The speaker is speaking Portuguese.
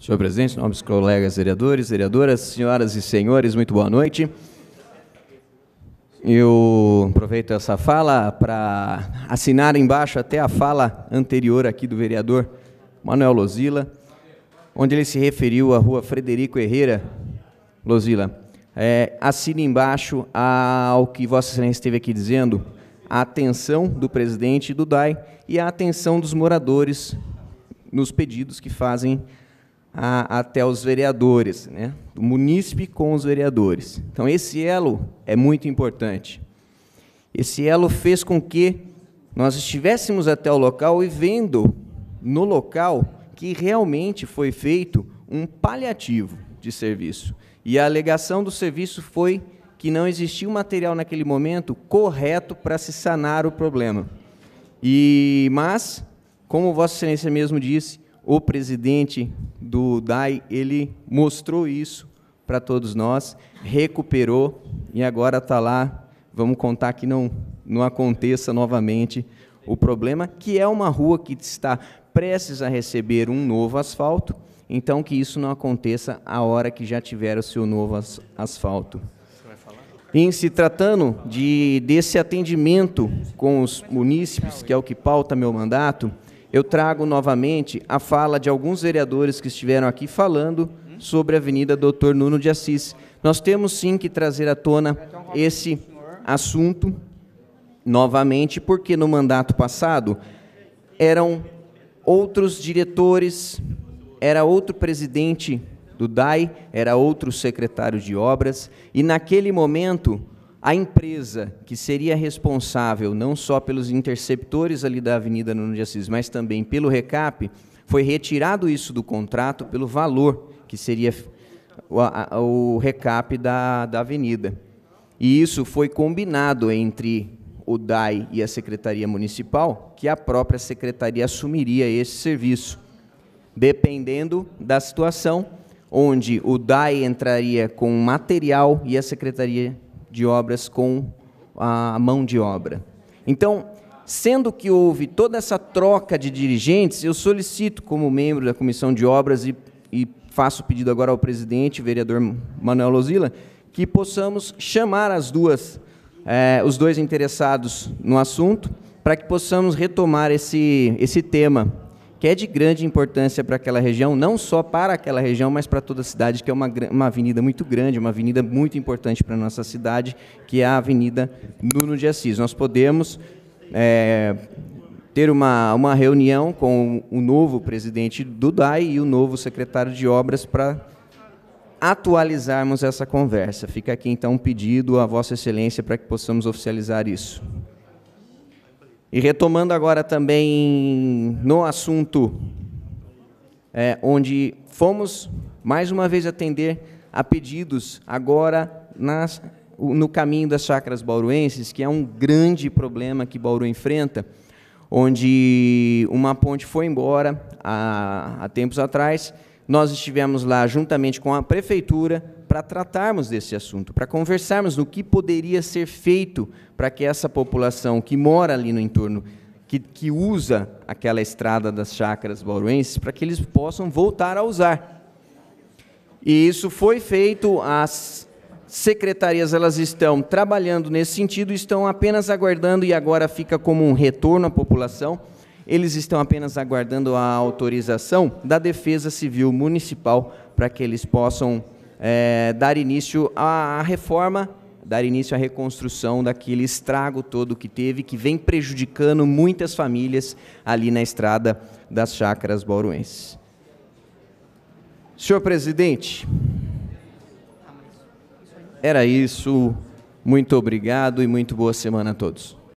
Senhor presidente, nobres colegas vereadores, vereadoras, senhoras e senhores, muito boa noite. Eu aproveito essa fala para assinar embaixo até a fala anterior aqui do vereador Manuel Lozila, onde ele se referiu à rua Frederico Herrera. Lozila, é, assine embaixo ao que Vossa Excelência esteve aqui dizendo, a atenção do presidente do DAI e a atenção dos moradores nos pedidos que fazem a, até os vereadores, né? do munícipe com os vereadores. Então, esse elo é muito importante. Esse elo fez com que nós estivéssemos até o local e vendo no local que realmente foi feito um paliativo de serviço. E a alegação do serviço foi que não existia o um material naquele momento correto para se sanar o problema. E mas, como Vossa Excelência mesmo disse, o presidente do DAI, ele mostrou isso para todos nós, recuperou e agora está lá. Vamos contar que não, não aconteça novamente o problema, que é uma rua que está prestes a receber um novo asfalto, então que isso não aconteça a hora que já tiver o seu novo as, asfalto. Em se tratando de, desse atendimento com os munícipes, que é o que pauta meu mandato, eu trago novamente a fala de alguns vereadores que estiveram aqui falando sobre a Avenida Doutor Nuno de Assis. Nós temos sim que trazer à tona esse assunto novamente, porque no mandato passado eram outros diretores, era outro presidente do DAI, era outro secretário de obras, e naquele momento a empresa que seria responsável não só pelos interceptores ali da Avenida Nuno de Assis, mas também pelo recap, foi retirado isso do contrato pelo valor que seria o, a, o recap da, da avenida. E isso foi combinado entre o DAI e a Secretaria Municipal, que a própria Secretaria assumiria esse serviço, dependendo da situação, onde o DAI entraria com material e a Secretaria de obras com a mão de obra. Então, sendo que houve toda essa troca de dirigentes, eu solicito, como membro da comissão de obras, e, e faço pedido agora ao presidente, vereador Manuel Lozila, que possamos chamar as duas, eh, os dois interessados no assunto, para que possamos retomar esse, esse tema que é de grande importância para aquela região, não só para aquela região, mas para toda a cidade, que é uma, uma avenida muito grande, uma avenida muito importante para a nossa cidade, que é a Avenida Nuno de Assis. Nós podemos é, ter uma, uma reunião com o novo presidente do DAI e o novo secretário de obras para atualizarmos essa conversa. Fica aqui então um pedido à Vossa Excelência para que possamos oficializar isso. E retomando agora também no assunto é, onde fomos mais uma vez atender a pedidos agora nas, no caminho das chacras bauruenses, que é um grande problema que Bauru enfrenta, onde uma ponte foi embora há, há tempos atrás. Nós estivemos lá juntamente com a prefeitura, para tratarmos desse assunto, para conversarmos no que poderia ser feito para que essa população que mora ali no entorno, que, que usa aquela estrada das chácaras bauruenses, para que eles possam voltar a usar. E isso foi feito, as secretarias elas estão trabalhando nesse sentido, estão apenas aguardando e agora fica como um retorno à população. Eles estão apenas aguardando a autorização da Defesa Civil Municipal para que eles possam é, dar início à reforma, dar início à reconstrução daquele estrago todo que teve, que vem prejudicando muitas famílias ali na estrada das chácaras bauruenses. Senhor presidente, era isso. Muito obrigado e muito boa semana a todos.